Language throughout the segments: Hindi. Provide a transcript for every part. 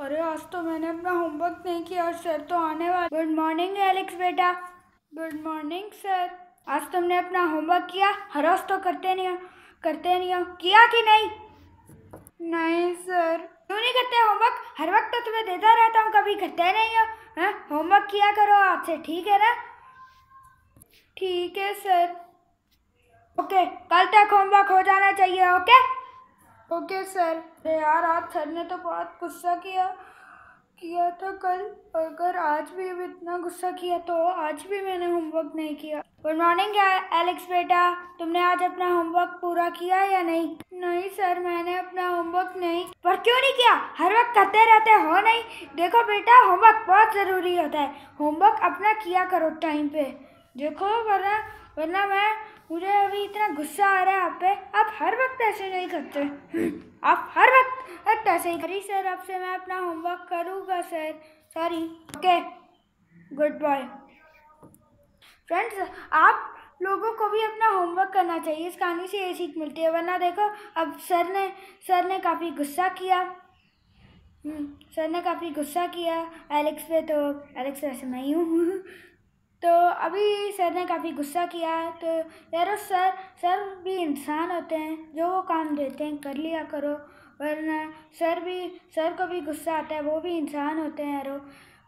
अरे आज तो मैंने अपना होमवर्क नहीं किया और सर तो आने वाले गुड मॉर्निंग एलेक्स बेटा गुड मॉर्निंग सर आज तुमने अपना होमवर्क किया हर रोज तो करते नहीं हो करते नहीं हो किया कि नहीं नहीं सर क्यों नहीं करते होमवर्क हर वक्त तो तुम्हें देता रहता हूँ कभी करते नहीं हो है होमवर्क किया करो आपसे ठीक है ना ठीक है सर ओके कल तक होमवर्क हो जाना चाहिए ओके ओके सर यार आज सर ने तो बहुत गुस्सा किया किया था कल अगर आज भी अब इतना गुस्सा किया तो आज भी मैंने होमवर्क नहीं किया गुड मॉर्निंग एलेक्स बेटा तुमने आज अपना होमवर्क पूरा किया या नहीं नहीं सर मैंने अपना होमवर्क नहीं पर क्यों नहीं किया हर वक्त करते रहते हो नहीं देखो बेटा होमवर्क बहुत ज़रूरी होता है होमवर्क अपना किया करो टाइम पे देखो वरना वरना मैं मुझे अभी इतना गुस्सा आ रहा है आप पे आप हर वक्त ऐसे नहीं करते आप हर वक्त ऐसे ही करी सर अब से मैं अपना होमवर्क करूँगा sir sorry okay goodbye friends आप लोगों को भी अपना होमवर्क करना चाहिए इस कहानी से ये सीख मिलती है वरना देखो अब सर ने सर ने काफ़ी गुस्सा किया हम्म, सर ने काफ़ी गुस्सा किया एलेक्स पे तो एलेक्स वैसे मैं ही हूँ तो अभी सर ने काफ़ी गुस्सा किया तो यारो सर सर भी इंसान होते हैं जो वो काम देते हैं कर लिया करो वरना सर भी सर को भी गुस्सा आता है वो भी इंसान होते हैं यारो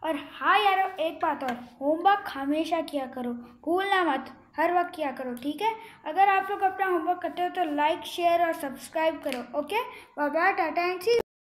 और हाँ यारो एक बात और होमवर्क हमेशा किया करो भूलना मत हर वक्त किया करो ठीक है अगर आप लोग अपना होमवर्क करते हो तो लाइक शेयर और सब्सक्राइब करो okay bye tata and C